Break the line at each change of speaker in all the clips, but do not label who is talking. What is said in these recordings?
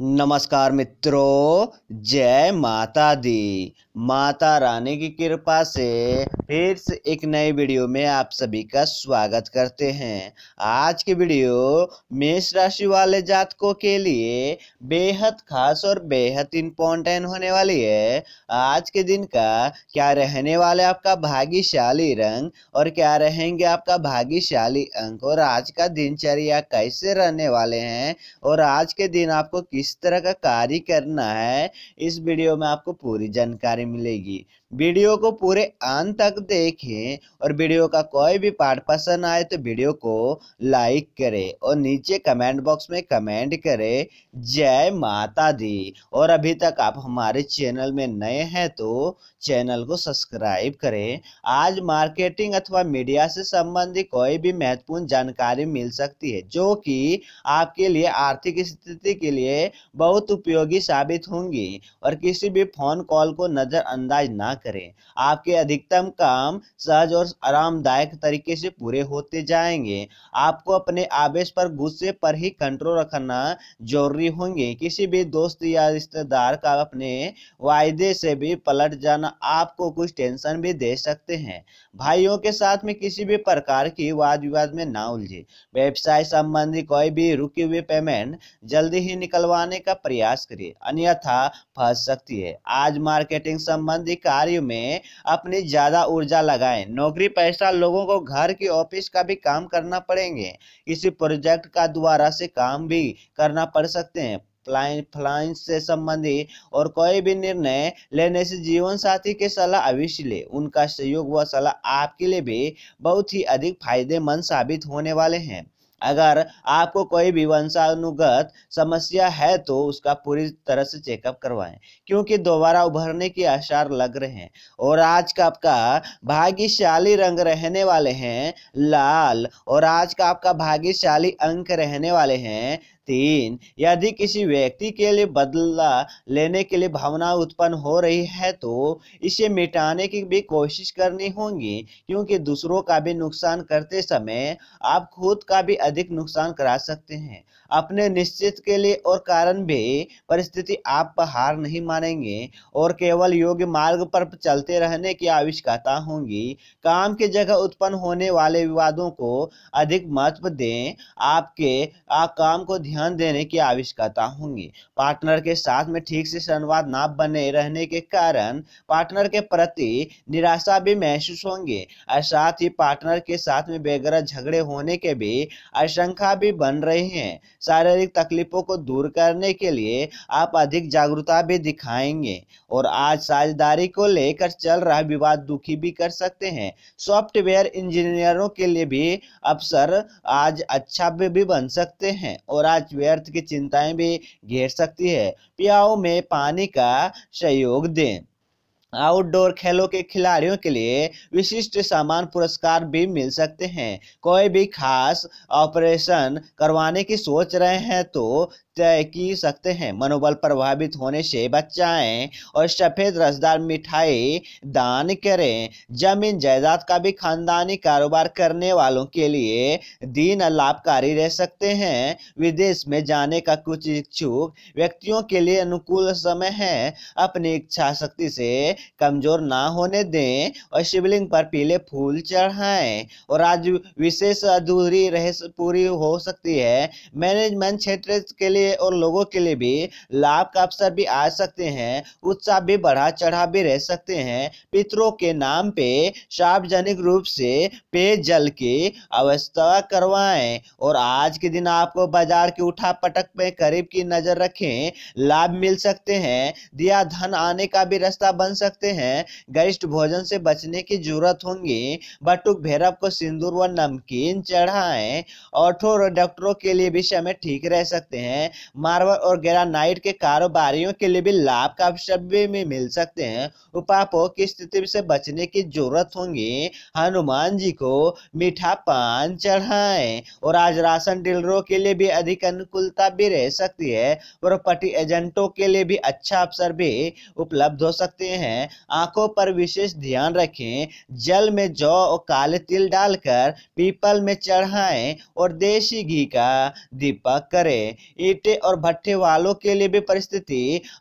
नमस्कार मित्रों जय माता दी माता रानी की कृपा से फिर से एक नए वीडियो में आप सभी का स्वागत करते हैं आज की वीडियो मेष राशि वाले जातकों के लिए बेहद खास और बेहद इम्पोर्टेंट होने वाली है आज के दिन का क्या रहने वाले आपका भाग्यशाली रंग और क्या रहेंगे आपका भाग्यशाली अंक और आज का दिनचर्या कैसे रहने वाले हैं और आज के दिन आपको किस किस तरह का कार्य करना है इस वीडियो में आपको पूरी जानकारी मिलेगी वीडियो को पूरे अंत तक देखें और वीडियो का कोई भी पार्ट पसंद आए तो वीडियो को लाइक करें और नीचे कमेंट बॉक्स में कमेंट करें जय माता दी और अभी तक आप हमारे चैनल में नए हैं तो चैनल को सब्सक्राइब करें आज मार्केटिंग अथवा मीडिया से संबंधित कोई भी महत्वपूर्ण जानकारी मिल सकती है जो कि आपके लिए आर्थिक स्थिति के लिए बहुत उपयोगी साबित होंगी और किसी भी फोन कॉल को नज़रअंदाज ना करें आपके अधिकतम काम सहज और आरामदायक तरीके से पूरे होते जाएंगे आपको अपने आवेश पर गुस्से पर ही कंट्रोल रखना जरूरी होंगे किसी भी दोस्त या रिश्तेदार का अपने वायदे से भी पलट जाना आपको कुछ टेंशन भी दे सकते हैं भाइयों के साथ में किसी भी प्रकार की वाद विवाद में ना उलझे व्यवसाय संबंधी कोई भी रुकी हुई पेमेंट जल्दी ही निकलवाना बनाने का प्रयास करिए अन्यथा फंस सकती है आज मार्केटिंग संबंधी कार्यों में अपनी ज़्यादा ऊर्जा लगाएं नौकरी पैसा लोगों को घर की ऑफिस का भी काम करना पड़ेंगे इसी प्रोजेक्ट का द्वारा से काम भी करना पड़ सकते हैं फ्लाइन से संबंधित और कोई भी निर्णय लेने से जीवन साथी के सलाह अवश्य ले उनका सहयोग व सलाह आपके लिए भी बहुत ही अधिक फायदेमंद साबित होने वाले हैं अगर आपको कोई भी वंशानुगत समस्या है तो उसका पूरी तरह से चेकअप करवाएं क्योंकि दोबारा उभरने के आसार लग रहे हैं और आज का आपका भाग्यशाली रंग रहने वाले हैं लाल और आज का आपका भाग्यशाली अंक रहने वाले हैं तीन यदि किसी व्यक्ति के लिए बदला लेने के लिए भावना उत्पन्न हो रही है तो इसे मिटाने की भी कोशिश करनी होगी क्योंकि दूसरों का भी नुकसान करते समय आप खुद का भी अधिक नुकसान करा सकते हैं अपने निश्चित के लिए और कारण भी परिस्थिति आप हार नहीं मानेंगे और केवल योग्य मार्ग पर चलते रहने की आवश्यकता होगी काम की जगह उत्पन्न होने वाले विवादों को अधिक महत्व दें आपके आप काम को ध्यान ध्यान देने की आवश्यकता होंगी पार्टनर के साथ में ठीक से संवाद ना बने रहने के कारण पार्टनर के प्रति निराशा भी महसूस होंगे और साथ ही पार्टनर के साथ में बेगरज झगड़े होने के भी आशंका भी बन रहे हैं शारीरिक तकलीफों को दूर करने के लिए आप अधिक जागरूकता भी दिखाएंगे और आज साझेदारी को लेकर चल रहा विवाद दुखी भी कर सकते हैं सॉफ्टवेयर इंजीनियरों के लिए भी अवसर आज अच्छा भी बन सकते हैं और आज पांच व्यर्थ की चिंताएं भी घेर सकती है पियाओ में पानी का सहयोग दें आउटडोर खेलों के खिलाड़ियों के लिए विशिष्ट सामान पुरस्कार भी मिल सकते हैं कोई भी खास ऑपरेशन करवाने की सोच रहे हैं तो तय की सकते हैं मनोबल प्रभावित होने से बचाएं और सफ़ेद रसदार मिठाई दान करें जमीन जायदाद का भी खानदानी कारोबार करने वालों के लिए दिन लाभकारी रह सकते हैं विदेश में जाने का कुछ इच्छुक व्यक्तियों के लिए अनुकूल समय है अपनी इच्छा शक्ति से कमजोर ना होने दें और शिवलिंग पर पीले फूल चढ़ाएं और आज विशेष अधूरी रहस्य पूरी हो सकती है मैनेजमेंट क्षेत्र के लिए और लोगों के लिए भी लाभ का अवसर भी आ सकते हैं उत्साह भी बढ़ा चढ़ा भी रह सकते हैं पितरों के नाम पे सार्वजनिक रूप से पेयजल की अवस्था करवाएं और आज के दिन आपको बाजार की उठा पटक में करीब की नजर रखें लाभ मिल सकते हैं दिया धन आने का भी रास्ता बन सकता सकते हैं गरिष्ठ भोजन से बचने की जरूरत होगी बटुक भैरव को सिंदूर व नमकीन चढ़ाएं और डॉक्टरों के लिए भी समय ठीक रह सकते हैं मार्बल और ग्रेनाइट के कारोबारियों के लिए भी लाभ का अवसर भी मिल सकते हैं उपापो की स्थिति से बचने की जरूरत होंगी हनुमान जी को मीठा पान चढ़ाएं और आज राशन डीलरों के लिए भी अधिक अनुकूलता भी रह सकती है प्रॉपर्टी एजेंटों के लिए भी अच्छा अवसर भी उपलब्ध हो सकते हैं समय आंखों पर विशेष ध्यान रखें जल में जौ और काले तिल डालकर पीपल में चढ़ाएं और देसी घी का दीपक करें ईटे और भट्टे वालों के लिए भी परिस्थिति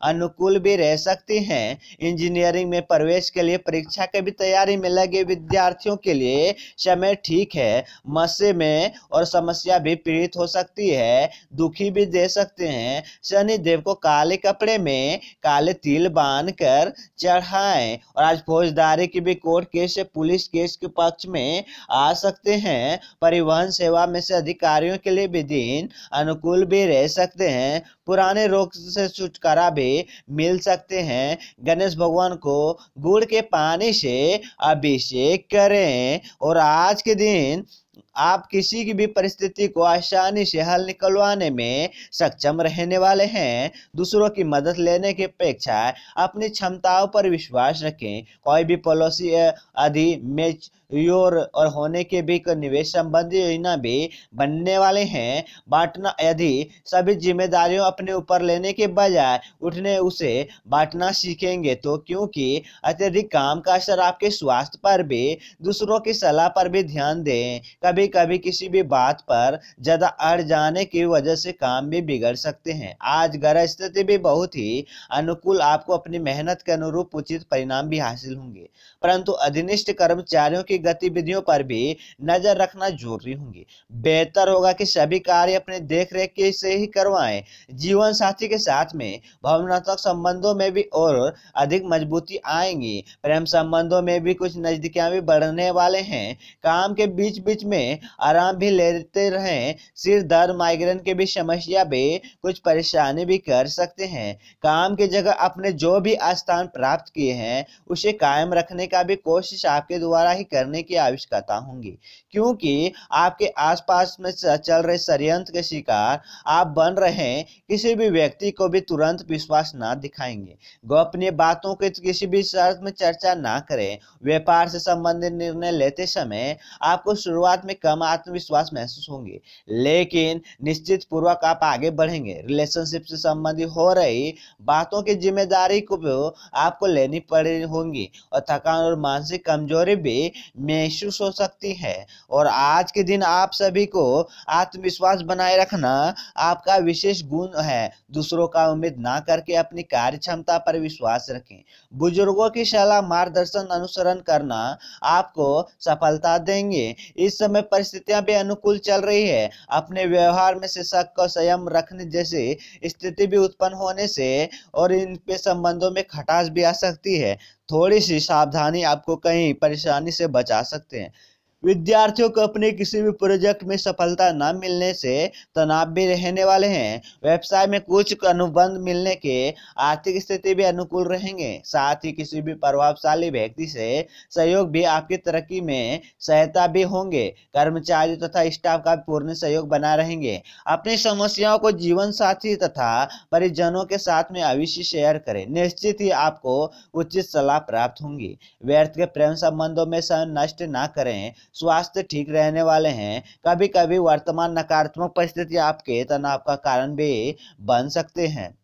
अनुकूल भी रह सकती है इंजीनियरिंग में प्रवेश के लिए परीक्षा की भी तैयारी में लगे विद्यार्थियों के लिए समय ठीक है मसे में और समस्या भी पीड़ित हो सकती है दुखी भी दे सकते हैं शनिदेव को काले कपड़े में काले तिल बांध कर चढ़ा हैं और आज फौजदारी की भी कोर्ट केस से पुलिस केस के पक्ष में आ सकते हैं परिवहन सेवा में से अधिकारियों के लिए भी दिन अनुकूल भी रह सकते हैं पुराने रोग से छुटकारा भी मिल सकते हैं गणेश भगवान को गुड़ के पानी से अभिषेक करें और आज के दिन आप किसी की भी परिस्थिति को आसानी से हल निकलवाने में सक्षम रहने वाले हैं दूसरों की मदद लेने की अपेक्षा अपनी क्षमताओं पर विश्वास रखें कोई भी पॉलिसी आदि मैच योर और होने के बीच निवेश संबंधी योजना भी बनने वाले हैं बांटना यदि सभी जिम्मेदारियों अपने ऊपर लेने के बजाय उठने उसे बांटना सीखेंगे तो क्योंकि अत्यधिक काम का असर आपके स्वास्थ्य पर भी दूसरों की सलाह पर भी ध्यान दें कभी कभी किसी भी बात पर ज़्यादा अड़ जाने की वजह से काम भी बिगड़ सकते हैं आज ग्रह स्थिति भी बहुत ही अनुकूल आपको अपनी मेहनत के अनुरूप उचित परिणाम भी हासिल होंगे परंतु अधीनिष्ठ कर्मचारियों की गतिविधियों पर भी नजर रखना जरूरी होंगे बेहतर होगा कि सभी कार्य अपने देख रेख के से ही करवाएं जीवन साथी के साथ में भावनात्मक संबंधों में भी और अधिक मजबूती आएंगी प्रेम संबंधों में भी कुछ नजदीकियां भी बढ़ने वाले हैं काम के बीच बीच में में आराम भी लेते रहें सिर दर्द माइग्रेन के भी समस्या भी कुछ परेशानी भी कर सकते हैं काम की जगह अपने जो भी स्थान प्राप्त किए हैं उसे कायम रखने का भी कोशिश आपके द्वारा ही करने की आवश्यकता होंगी क्योंकि आपके आसपास में चल रहे षडयंत्र के शिकार आप बन रहे किसी भी व्यक्ति को भी तुरंत विश्वास ना दिखाएंगे गोपनीय बातों के किसी भी शर्त में चर्चा ना करें व्यापार से संबंधित निर्णय लेते समय आपको शुरुआत में कम आत्मविश्वास महसूस होंगे लेकिन निश्चित पूर्वक आप आगे बढ़ेंगे रिलेशनशिप से संबंधित हो रही बातों की जिम्मेदारी को भी आपको लेनी पड़ी होंगी और थकान और मानसिक कमजोरी भी महसूस हो सकती है और आज के दिन आप सभी को आत्मविश्वास बनाए रखना आपका विशेष गुण है दूसरों का उम्मीद ना करके अपनी कार्य क्षमता पर विश्वास रखें बुजुर्गों की सलाह मार्गदर्शन अनुसरण करना आपको सफलता देंगे इस समय में परिस्थितियां भी अनुकूल चल रही है अपने व्यवहार में शिक्षक को संयम रखने जैसी स्थिति भी उत्पन्न होने से और इनके संबंधों में खटास भी आ सकती है थोड़ी सी सावधानी आपको कहीं परेशानी से बचा सकते हैं विद्यार्थियों को अपने किसी भी प्रोजेक्ट में सफलता न मिलने से तनाव भी रहने वाले हैं व्यवसाय में कुछ अनुबंध मिलने के आर्थिक स्थिति भी अनुकूल रहेंगे साथ ही किसी भी प्रभावशाली व्यक्ति से सहयोग भी आपकी तरक्की में सहायता भी होंगे कर्मचारी तथा स्टाफ का पूर्ण सहयोग बना रहेंगे अपनी समस्याओं को जीवन साथी तथा परिजनों के साथ में अवश्य शेयर करें निश्चित ही आपको उचित सलाह प्राप्त होंगी व्यर्थ के प्रेम संबंधों में सन नष्ट ना करें स्वास्थ्य ठीक रहने वाले हैं कभी कभी वर्तमान नकारात्मक परिस्थिति आपके तनाव का कारण भी बन सकते हैं